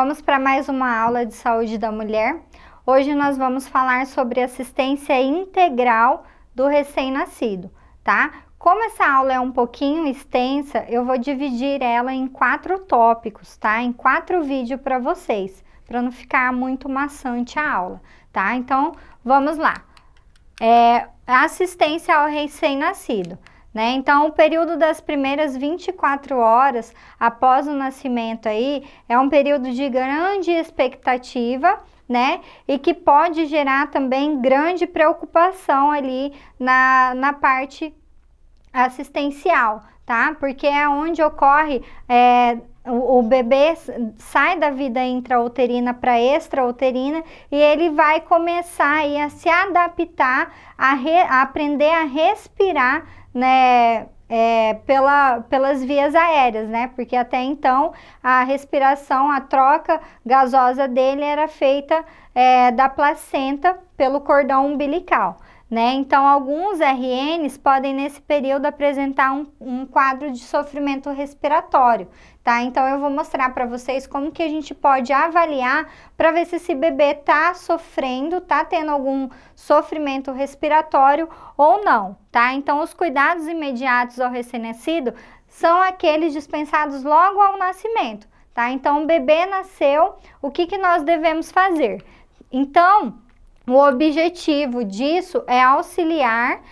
Vamos para mais uma aula de saúde da mulher. Hoje nós vamos falar sobre assistência integral do recém-nascido, tá? Como essa aula é um pouquinho extensa, eu vou dividir ela em quatro tópicos, tá? Em quatro vídeos para vocês, para não ficar muito maçante a aula, tá? Então, vamos lá. É, assistência ao recém-nascido. Né? Então, o período das primeiras 24 horas após o nascimento aí é um período de grande expectativa, né? E que pode gerar também grande preocupação ali na, na parte assistencial, tá? Porque é onde ocorre é, o, bebê sai da vida intrauterina para extrauterina e ele vai começar aí a se adaptar, a, re, a aprender a respirar né, é, pela, pelas vias aéreas, né? Porque até então a respiração, a troca gasosa dele era feita é, da placenta pelo cordão umbilical. Né? Então, alguns RNs podem, nesse período, apresentar um, um quadro de sofrimento respiratório tá? Então eu vou mostrar para vocês como que a gente pode avaliar para ver se esse bebê tá sofrendo, tá tendo algum sofrimento respiratório ou não, tá? Então os cuidados imediatos ao recém-nascido são aqueles dispensados logo ao nascimento, tá? Então o bebê nasceu, o que que nós devemos fazer? Então, o objetivo disso é auxiliar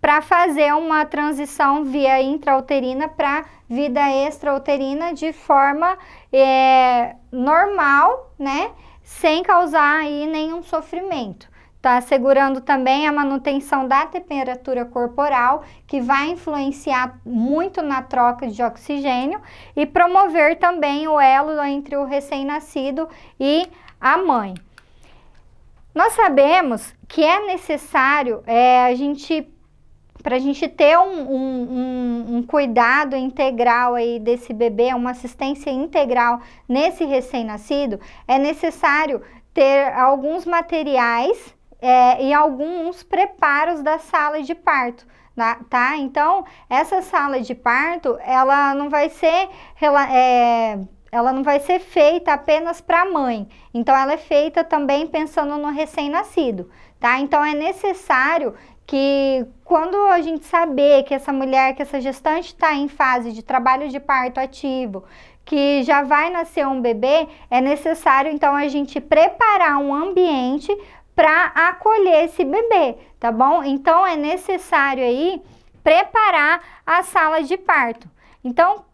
para fazer uma transição via intrauterina para vida extrauterina de forma é, normal, né? Sem causar aí nenhum sofrimento. Tá assegurando também a manutenção da temperatura corporal, que vai influenciar muito na troca de oxigênio e promover também o elo entre o recém-nascido e a mãe. Nós sabemos que é necessário é, a gente para a gente ter um, um, um, cuidado integral aí desse bebê, uma assistência integral nesse recém-nascido, é necessário ter alguns materiais é, e alguns preparos da sala de parto. Tá? Então, essa sala de parto, ela não vai ser ela, é, ela não vai ser feita apenas para a mãe. Então, ela é feita também pensando no recém-nascido, tá? Então, é necessário que quando a gente saber que essa mulher, que essa gestante está em fase de trabalho de parto ativo, que já vai nascer um bebê, é necessário então a gente preparar um ambiente para acolher esse bebê, tá bom? Então é necessário aí preparar a sala de parto. Então,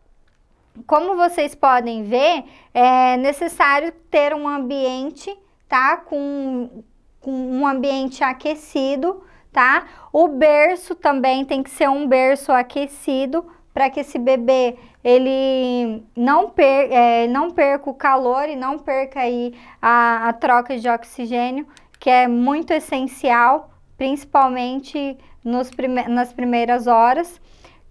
como vocês podem ver, é necessário ter um ambiente, tá? Com, com um ambiente aquecido, tá? O berço também tem que ser um berço aquecido para que esse bebê ele não, per, é, não perca o calor e não perca aí a, a troca de oxigênio, que é muito essencial, principalmente nos prime nas primeiras horas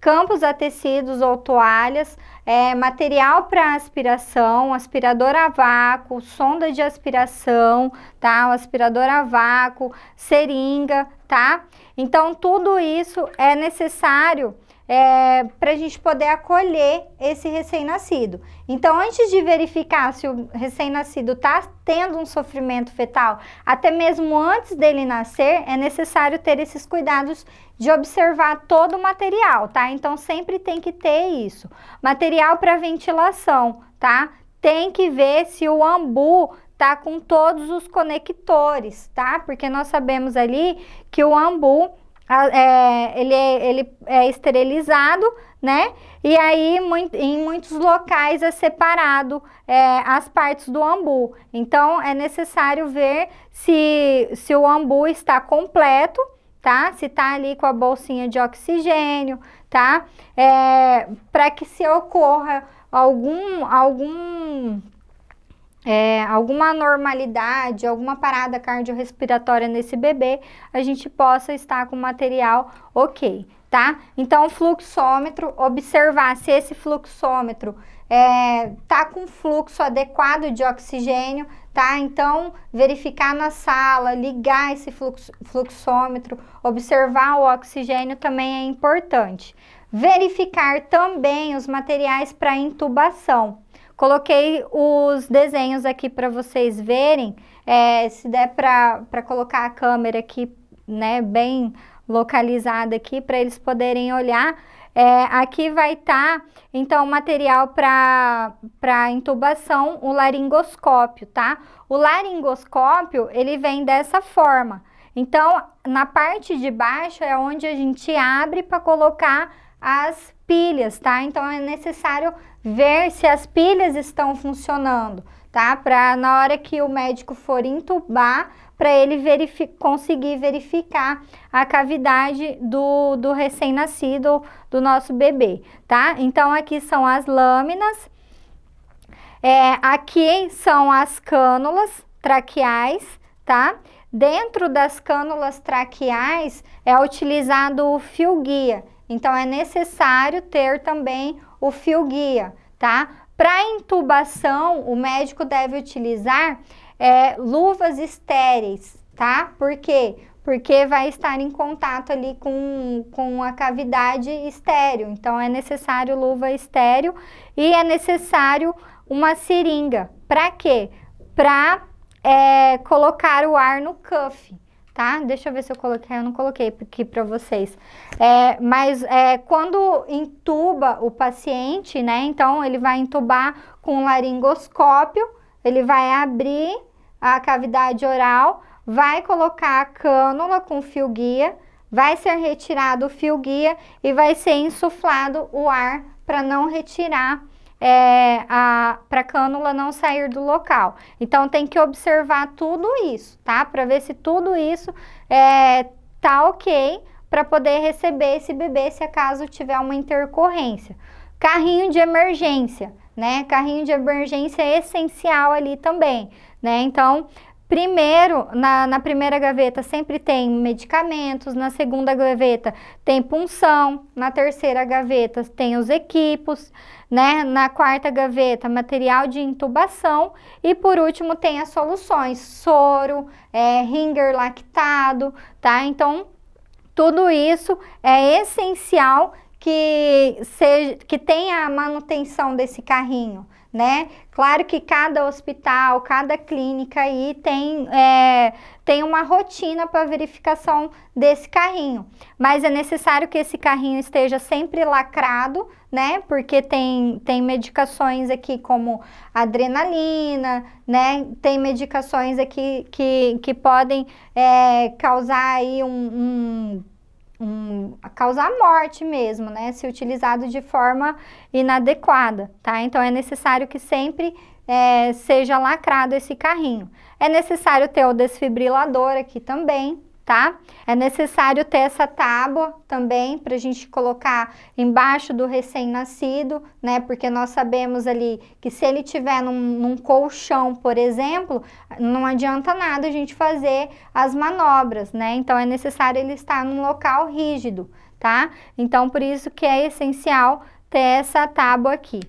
campos a tecidos ou toalhas, é, material para aspiração, aspirador a vácuo, sonda de aspiração, tá? O aspirador a vácuo, seringa, tá? Então, tudo isso é necessário é, para a gente poder acolher esse recém-nascido. Então, antes de verificar se o recém-nascido está tendo um sofrimento fetal, até mesmo antes dele nascer, é necessário ter esses cuidados de observar todo o material, tá? Então, sempre tem que ter isso. Material para ventilação, tá? Tem que ver se o ambu tá com todos os conectores, tá? Porque nós sabemos ali que o ambu é, ele, é, ele é esterilizado, né? E aí, muito, em muitos locais é separado é, as partes do ambu. Então, é necessário ver se, se o ambu está completo, tá? Se tá ali com a bolsinha de oxigênio, tá? É, Para que se ocorra algum, algum é, alguma anormalidade, alguma parada cardiorrespiratória nesse bebê, a gente possa estar com material ok, tá? Então, fluxômetro, observar se esse fluxômetro é, tá com fluxo adequado de oxigênio, tá? Então, verificar na sala, ligar esse fluxo, fluxômetro, observar o oxigênio também é importante. Verificar também os materiais para intubação. Coloquei os desenhos aqui para vocês verem. É, se der para colocar a câmera aqui, né, bem localizada aqui, para eles poderem olhar. É, aqui vai estar, tá, então, material para intubação, o laringoscópio, tá? O laringoscópio, ele vem dessa forma. Então, na parte de baixo é onde a gente abre para colocar as pilhas, tá? Então, é necessário ver se as pilhas estão funcionando, tá? Para na hora que o médico for intubar, para ele verifi conseguir verificar a cavidade do, do recém-nascido, do nosso bebê, tá? Então, aqui são as lâminas, é, aqui são as cânulas traqueais, tá? Dentro das cânulas traqueais é utilizado o fio guia, então, é necessário ter também o fio guia, tá? Para intubação, o médico deve utilizar é, luvas estéreis, tá? Por quê? Porque vai estar em contato ali com, com a cavidade estéreo. Então, é necessário luva estéreo e é necessário uma seringa. Para quê? Para é, colocar o ar no cuff, tá? Deixa eu ver se eu coloquei, eu não coloquei aqui para vocês. É, mas é, quando intuba o paciente, né? Então ele vai intubar com laringoscópio, ele vai abrir a cavidade oral, vai colocar a cânula com fio guia, vai ser retirado o fio guia e vai ser insuflado o ar para não retirar é, para a cânula não sair do local. Então, tem que observar tudo isso, tá? Para ver se tudo isso é, tá ok para poder receber esse bebê se acaso tiver uma intercorrência. Carrinho de emergência, né? Carrinho de emergência é essencial ali também, né? Então, Primeiro, na, na primeira gaveta sempre tem medicamentos, na segunda gaveta tem punção, na terceira gaveta tem os equipos, né? Na quarta gaveta, material de intubação. E por último, tem as soluções: soro, é, ringer lactado, tá? Então, tudo isso é essencial que, seja, que tenha a manutenção desse carrinho né? Claro que cada hospital, cada clínica aí tem, é, tem uma rotina para verificação desse carrinho, mas é necessário que esse carrinho esteja sempre lacrado, né? Porque tem, tem medicações aqui como adrenalina, né? Tem medicações aqui que, que podem é, causar aí um, um um, causar morte mesmo, né? Se utilizado de forma inadequada, tá? Então é necessário que sempre é, seja lacrado esse carrinho. É necessário ter o desfibrilador aqui também, tá? É necessário ter essa tábua também para a gente colocar embaixo do recém-nascido, né? Porque nós sabemos ali que se ele tiver num, num, colchão, por exemplo, não adianta nada a gente fazer as manobras, né? Então é necessário ele estar num local rígido, tá? Então por isso que é essencial ter essa tábua aqui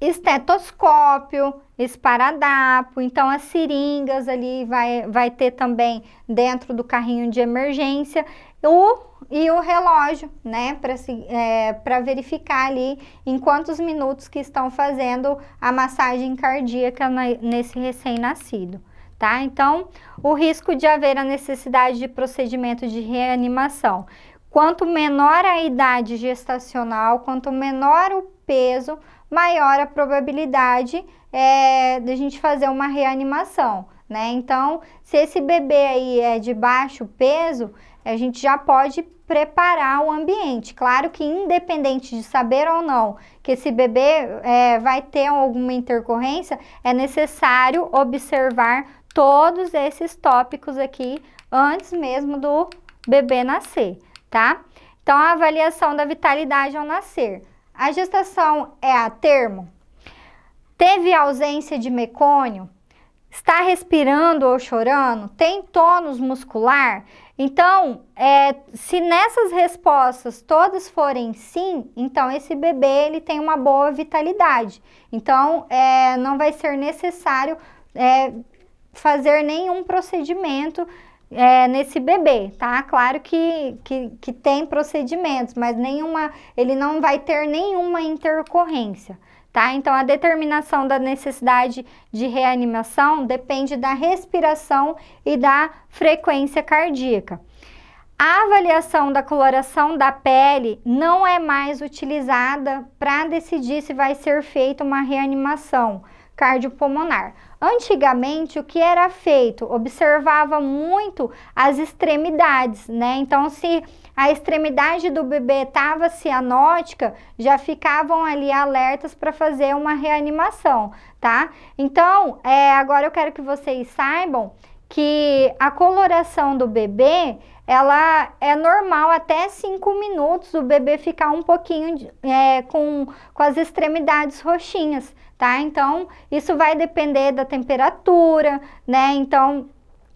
estetoscópio, esparadapo, então as seringas ali vai, vai ter também dentro do carrinho de emergência o, e o relógio, né, para é, verificar ali em quantos minutos que estão fazendo a massagem cardíaca na, nesse recém-nascido. Tá? Então, o risco de haver a necessidade de procedimento de reanimação. Quanto menor a idade gestacional, quanto menor o peso, maior a probabilidade é, da gente fazer uma reanimação, né? Então, se esse bebê aí é de baixo peso, a gente já pode preparar o ambiente. Claro que independente de saber ou não que esse bebê é, vai ter alguma intercorrência, é necessário observar todos esses tópicos aqui antes mesmo do bebê nascer tá? Então, a avaliação da vitalidade ao nascer. A gestação é a termo? Teve ausência de mecônio? Está respirando ou chorando? Tem tônus muscular? Então, é, se nessas respostas todas forem sim, então esse bebê ele tem uma boa vitalidade. Então, é, não vai ser necessário é, fazer nenhum procedimento é, nesse bebê, tá? Claro que, que, que tem procedimentos, mas nenhuma, ele não vai ter nenhuma intercorrência. Tá? Então, a determinação da necessidade de reanimação depende da respiração e da frequência cardíaca. A avaliação da coloração da pele não é mais utilizada para decidir se vai ser feita uma reanimação cardiopulmonar. Antigamente, o que era feito? Observava muito as extremidades, né? Então, se a extremidade do bebê estava cianótica, já ficavam ali alertas para fazer uma reanimação, tá? Então, é, agora eu quero que vocês saibam que a coloração do bebê ela é normal até 5 minutos o bebê ficar um pouquinho é, com, com as extremidades roxinhas tá? Então, isso vai depender da temperatura, né? Então,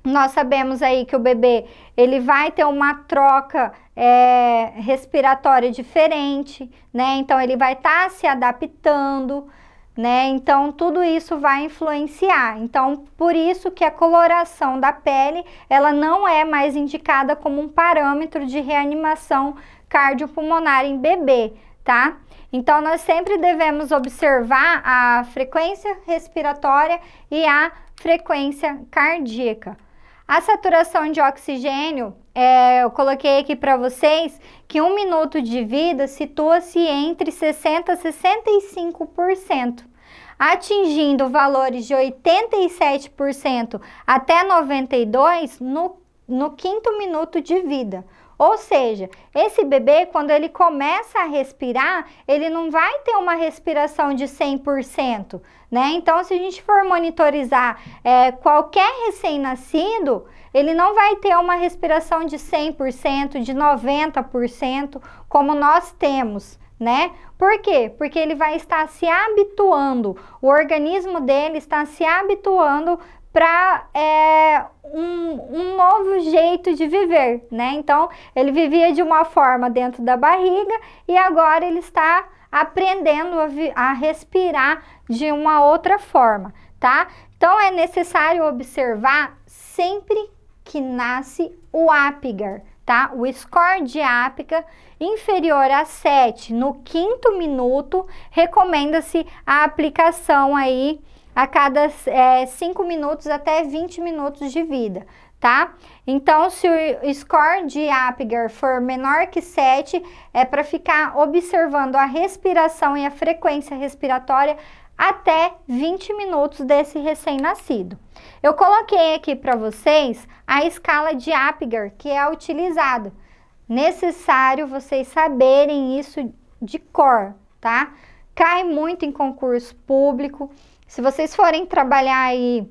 nós sabemos aí que o bebê ele vai ter uma troca é, respiratória diferente, né? Então ele vai estar tá se adaptando, né? Então tudo isso vai influenciar. Então por isso que a coloração da pele ela não é mais indicada como um parâmetro de reanimação cardiopulmonar em bebê, tá? Então, nós sempre devemos observar a frequência respiratória e a frequência cardíaca. A saturação de oxigênio, é, eu coloquei aqui para vocês que um minuto de vida situa-se entre 60% a 65%, atingindo valores de 87% até 92% no, no quinto minuto de vida. Ou seja, esse bebê, quando ele começa a respirar, ele não vai ter uma respiração de 100%, né? Então, se a gente for monitorizar é, qualquer recém-nascido, ele não vai ter uma respiração de 100%, de 90%, como nós temos, né? Por quê? Porque ele vai estar se habituando, o organismo dele está se habituando para é, um, um, novo jeito de viver, né? Então ele vivia de uma forma dentro da barriga e agora ele está aprendendo a, a respirar de uma outra forma, tá? Então é necessário observar sempre que nasce o ápigar, tá? O score de ápica inferior a 7 no quinto minuto recomenda-se a aplicação aí a cada é, 5 minutos até 20 minutos de vida, tá? Então, se o score de Apgar for menor que 7, é para ficar observando a respiração e a frequência respiratória até 20 minutos desse recém-nascido. Eu coloquei aqui para vocês a escala de Apgar que é utilizada. Necessário vocês saberem isso de cor, tá? Cai muito em concurso público, se vocês forem trabalhar aí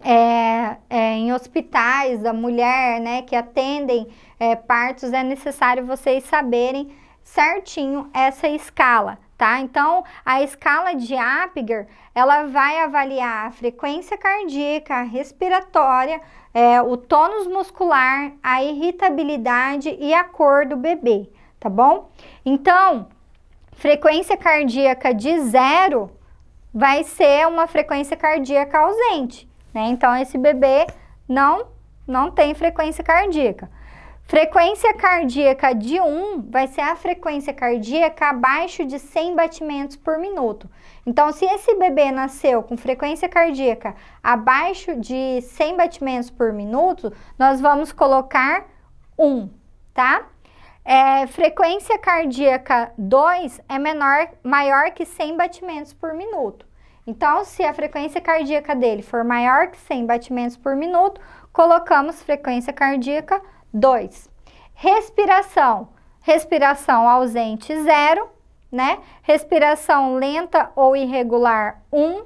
é, é, em hospitais da mulher, né, que atendem é, partos, é necessário vocês saberem certinho essa escala, tá? Então, a escala de Apgar, ela vai avaliar a frequência cardíaca, a respiratória, é, o tônus muscular, a irritabilidade e a cor do bebê, tá bom? Então, frequência cardíaca de zero vai ser uma frequência cardíaca ausente, né? Então esse bebê não não tem frequência cardíaca. Frequência cardíaca de 1 vai ser a frequência cardíaca abaixo de 100 batimentos por minuto. Então, se esse bebê nasceu com frequência cardíaca abaixo de 100 batimentos por minuto, nós vamos colocar 1, tá? É, frequência cardíaca 2 é menor, maior que 100 batimentos por minuto. Então, se a frequência cardíaca dele for maior que 100 batimentos por minuto, colocamos frequência cardíaca 2. Respiração. Respiração ausente 0, né? Respiração lenta ou irregular 1. Um.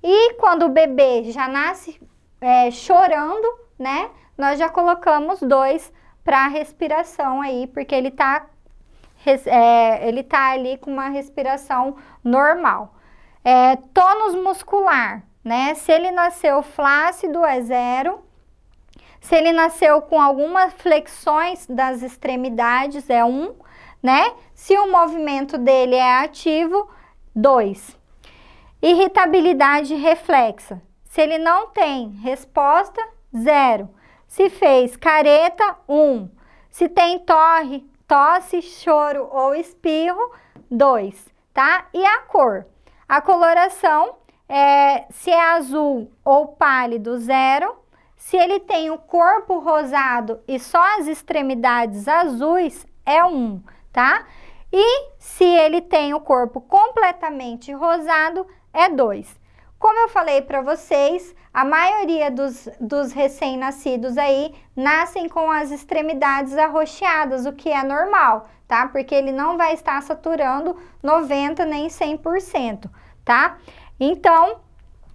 E quando o bebê já nasce é, chorando, né? Nós já colocamos 2 para a respiração aí, porque ele está é, ele tá ali com uma respiração normal. É, tônus muscular, né? Se ele nasceu flácido, é zero. Se ele nasceu com algumas flexões das extremidades, é um, né? Se o movimento dele é ativo, dois. Irritabilidade reflexa. Se ele não tem resposta, zero. Se fez careta, um. Se tem torre, tosse, choro ou espirro, dois, tá? E a cor? A coloração é se é azul ou pálido, zero. Se ele tem o corpo rosado e só as extremidades azuis, é um, tá? E se ele tem o corpo completamente rosado, é dois. Como eu falei para vocês, a maioria dos, dos recém-nascidos aí nascem com as extremidades arroxeadas, o que é normal tá? Porque ele não vai estar saturando 90 nem 100%, tá? Então,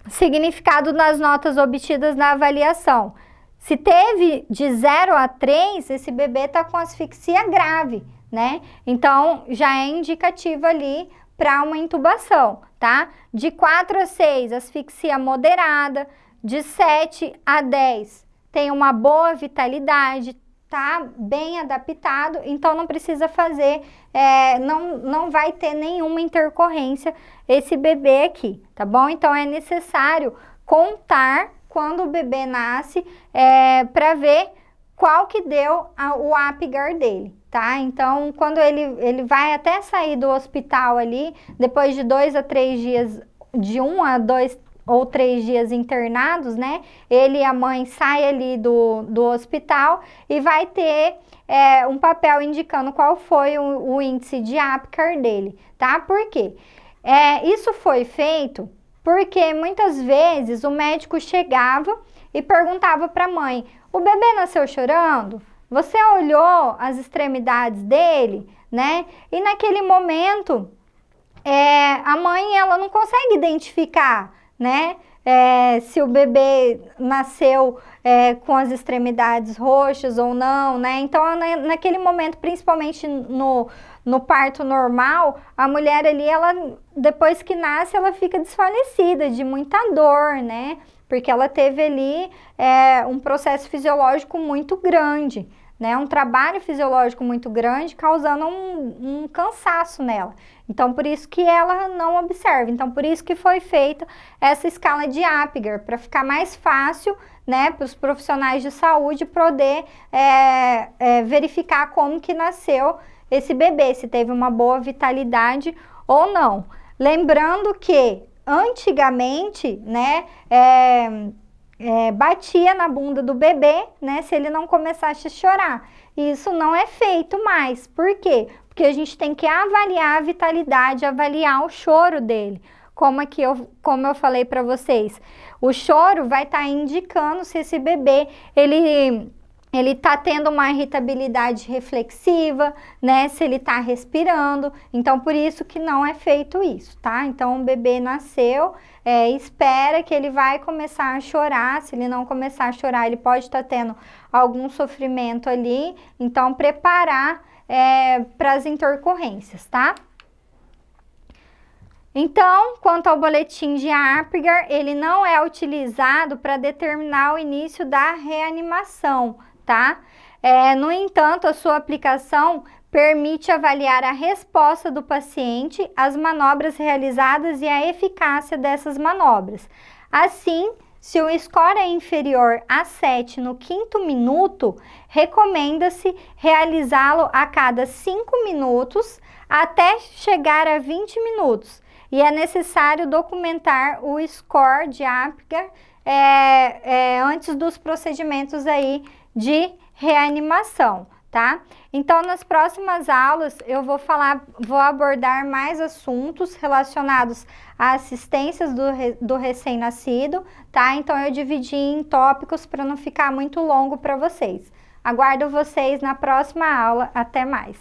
significado nas notas obtidas na avaliação. Se teve de 0 a 3, esse bebê tá com asfixia grave, né? Então, já é indicativo ali para uma intubação, tá? De 4 a 6, asfixia moderada. De 7 a 10, tem uma boa vitalidade, tá bem adaptado, então não precisa fazer, é, não, não vai ter nenhuma intercorrência esse bebê aqui, tá bom? Então é necessário contar quando o bebê nasce é, para ver qual que deu a, o apgar dele, tá? Então, quando ele, ele vai até sair do hospital ali, depois de dois a três dias, de um a dois, ou três dias internados, né? Ele e a mãe saem ali do, do hospital e vai ter é, um papel indicando qual foi o, o índice de Apgar dele, tá? Por quê? É, isso foi feito porque muitas vezes o médico chegava e perguntava para a mãe: o bebê nasceu chorando? Você olhou as extremidades dele, né? E naquele momento, é, a mãe ela não consegue identificar né? É, se o bebê nasceu é, com as extremidades roxas ou não, né? Então, na, naquele momento, principalmente no, no parto normal, a mulher ali, ela depois que nasce, ela fica desfalecida de muita dor, né? Porque ela teve ali é, um processo fisiológico muito grande, né? Um trabalho fisiológico muito grande, causando um, um cansaço nela. Então, por isso que ela não observa. Então, por isso que foi feita essa escala de Apgar, para ficar mais fácil né, para os profissionais de saúde poder é, é, verificar como que nasceu esse bebê, se teve uma boa vitalidade ou não. Lembrando que antigamente, né, é, é, batia na bunda do bebê, né, se ele não começasse a chorar. E isso não é feito mais. Por quê? Porque a gente tem que avaliar a vitalidade, avaliar o choro dele. Como é que eu, como eu falei para vocês, o choro vai estar tá indicando se esse bebê ele ele está tendo uma irritabilidade reflexiva, né? Se ele está respirando. Então, por isso que não é feito isso, tá? Então, o bebê nasceu, é, espera que ele vai começar a chorar. Se ele não começar a chorar, ele pode estar tá tendo algum sofrimento ali. Então, preparar é, para as intercorrências, tá? Então, quanto ao boletim de Apgar, ele não é utilizado para determinar o início da reanimação, tá? É, no entanto, a sua aplicação permite avaliar a resposta do paciente as manobras realizadas e a eficácia dessas manobras. Assim, se o score é inferior a 7 no quinto minuto, recomenda-se realizá-lo a cada 5 minutos até chegar a 20 minutos. E é necessário documentar o score de Apgar é, é, antes dos procedimentos aí de reanimação, tá? Então, nas próximas aulas, eu vou falar, vou abordar mais assuntos relacionados a assistências do, do recém-nascido, tá? Então, eu dividi em tópicos para não ficar muito longo para vocês. Aguardo vocês na próxima aula. Até mais!